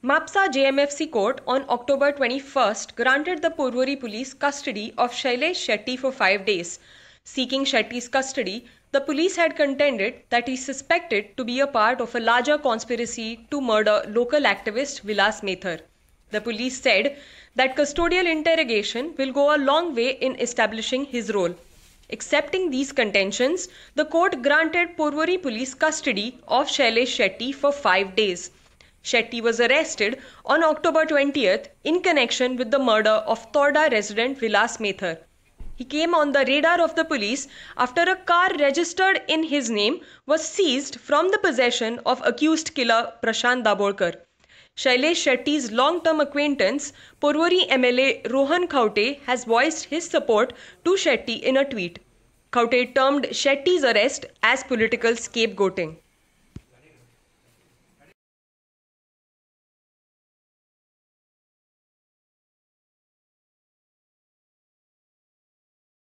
Mapsa JMFC court on October 21st granted the Porvori police custody of Shailesh Shetty for 5 days. Seeking Shetty's custody, the police had contended that he suspected to be a part of a larger conspiracy to murder local activist Vilas Methar. The police said that custodial interrogation will go a long way in establishing his role. Accepting these contentions, the court granted Porvori police custody of Shailesh Shetty for 5 days. Shetty was arrested on October 20th in connection with the murder of Torda resident Vilas Mathur. He came on the radar of the police after a car registered in his name was seized from the possession of accused killer Prashant Daborkar. Shailesh Shetty's long-term acquaintance, Porvori MLA Rohan Khawte has voiced his support to Shetty in a tweet. Khawte termed Shetty's arrest as political scapegoating.